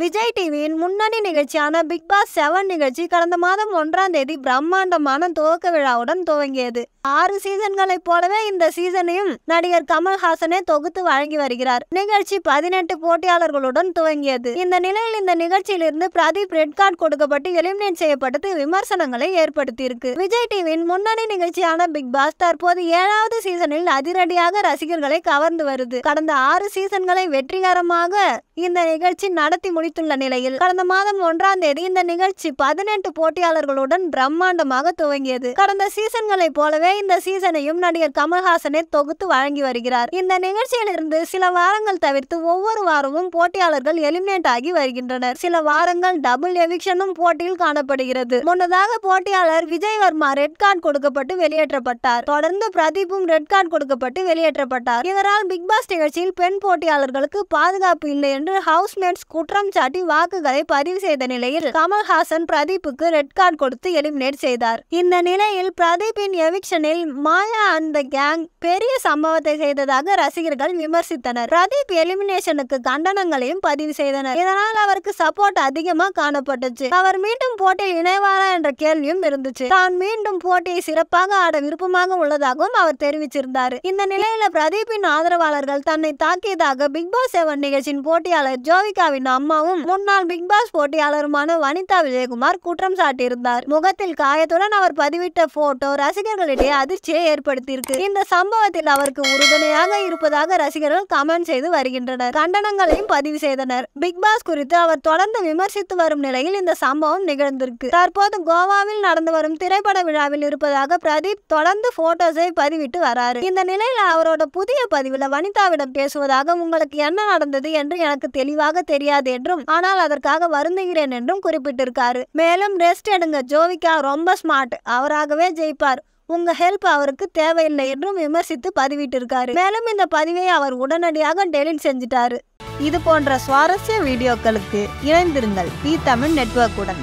விஜய் டிவியின் முன்னணி நிகழ்ச்சியான பிக் பாஸ் செவன் நிகழ்ச்சி கடந்த மாதம் ஒன்றாம் தேதி பிரம்மாண்டமான துவக்க விழாவுடன் துவங்கியது ஆறு சீசன்களைப் போலவே இந்த சீசனையும் நடிகர் கமல்ஹாசனே தொகுத்து வழங்கி வருகிறார் நிகழ்ச்சி பதினெட்டு போட்டியாளர்களுடன் துவங்கியது இந்த நிலையில் இந்த நிகழ்ச்சியிலிருந்து பிரதீப் ரெட் கார்டு கொடுக்கப்பட்டு எலிமினேட் செய்யப்பட்டது விமர்சனங்களை ஏற்படுத்தியிருக்கு விஜய் டிவியின் முன்னணி நிகழ்ச்சியான பிக் பாஸ் தற்போது ஏழாவது சீசனில் அதிரடியாக ரசிகர்களை கவர்ந்து வருது கடந்த ஆறு சீசன்களை வெற்றிகரமாக இந்த நிகழ்ச்சி நடத்தி முடித்துள்ள நிலையில் கடந்த மாதம் ஒன்றாம் தேதி இந்த நிகழ்ச்சி பதினெட்டு போட்டியாளர்களுடன் பிரம்மாண்டமாக துவங்கியது கடந்த சீசன்களை போலவே இந்த சீசனையும் நடிகர் கமல்ஹாசனே தொகுத்து வழங்கி வருகிறார் இந்த நிகழ்ச்சியிலிருந்து சில வாரங்கள் தவிர்த்து ஒவ்வொரு வாரமும் போட்டியாளர்கள் எலிமினேட் ஆகி வருகின்றனர் சில வாரங்கள் டபுள் எவிக்ஷனும் போட்டியில் காணப்படுகிறது முன்னதாக போட்டியாளர் விஜய் வர்மா ரெட் கார்டு கொடுக்கப்பட்டு வெளியேற்றப்பட்டார் தொடர்ந்து பிரதீப்பும் ரெட் கார்டு கொடுக்கப்பட்டு வெளியேற்றப்பட்டார் இதனால் பிக் பாஸ் நிகழ்ச்சியில் பெண் போட்டியாளர்களுக்கு பாதுகாப்பு இல்லை என்று ஹவுஸ்மேட்ஸ் குற்றம் சாட்டி வாக்குகளை பதிவு செய்த நிலையில் கமல்ஹாசன் பிரதீப்புக்கு ரெட் கார்டு கொடுத்து எலிமினேட் செய்தார் இந்த நிலையில் பிரதீப்பின் எவிக்ஷனில் மாயா அந்த கேங் பெரிய சம்பவத்தை செய்ததாக ரசிகர்கள் விமர்சித்தனர் பிரதீப் எலிமினேஷனுக்கு கண்டனங்களையும் பதிவு செய்தனர் இதனால் அவருக்கு சப்போர்ட் அதிகமா காணப்பட்டுச்சு அவர் மீண்டும் போட்டியில் இணைவாரா என்ற கேள்வியும் இருந்துச்சு தான் மீண்டும் போட்டியை சிறப்பாக ஆட விருப்பமாக உள்ளதாகவும் அவர் தெரிவிச்சிருந்தார் இந்த நிலையில பிரதீப்பின் ஆதரவாளர்கள் தன்னை தாக்கியதாக பிக் பாஸ் செவன் நிகழ்ச்சியின் போட்டி போட்டியாளர் ஜோவிகாவின் அம்மாவும் முன்னாள் பிக்பாஸ் போட்டியாளருமான வனிதா விஜயகுமார் குற்றம் சாட்டியிருந்தார் முகத்தில் காயத்துடன் அவர் பதிவிட்ட போட்டோ ரசிகர்களிடையே அதிர்ச்சியை ஏற்படுத்தியிருக்கு இந்த சம்பவத்தில் அவருக்கு உறுதுணையாக இருப்பதாக ரசிகர்கள் கமெண்ட் செய்து வருகின்றனர் கண்டனங்களையும் பதிவு செய்தனர் பிக்பாஸ் குறித்து அவர் தொடர்ந்து விமர்சித்து வரும் நிலையில் இந்த சம்பவம் நிகழ்ந்திருக்கு தற்போது கோவாவில் நடந்து வரும் திரைப்பட விழாவில் இருப்பதாக பிரதீப் தொடர்ந்து போட்டோஸை பதிவிட்டு வராரு இந்த நிலையில் அவரோட புதிய பதிவில் வனிதாவிடம் பேசுவதாக உங்களுக்கு என்ன நடந்தது என்று எனக்கு எனக்கு தெளிவாக தெரியாது என்றும் ஆனால் அதற்காக வருந்துகிறேன் என்றும் குறிப்பிட்டிருக்காரு மேலும் ரெஸ்ட் எடுங்க ஜோவிகா ரொம்ப ஸ்மார்ட் அவராகவே ஜெயிப்பார் உங்க ஹெல்ப் அவருக்கு தேவையில்லை என்றும் விமர்சித்து பதிவிட்டிருக்காரு மேலும் இந்த பதிவை அவர் உடனடியாக டெலிட் செஞ்சிட்டாரு இது போன்ற சுவாரஸ்ய வீடியோக்களுக்கு இணைந்திருங்கள் பி தமிழ் நெட்வொர்க்குடன்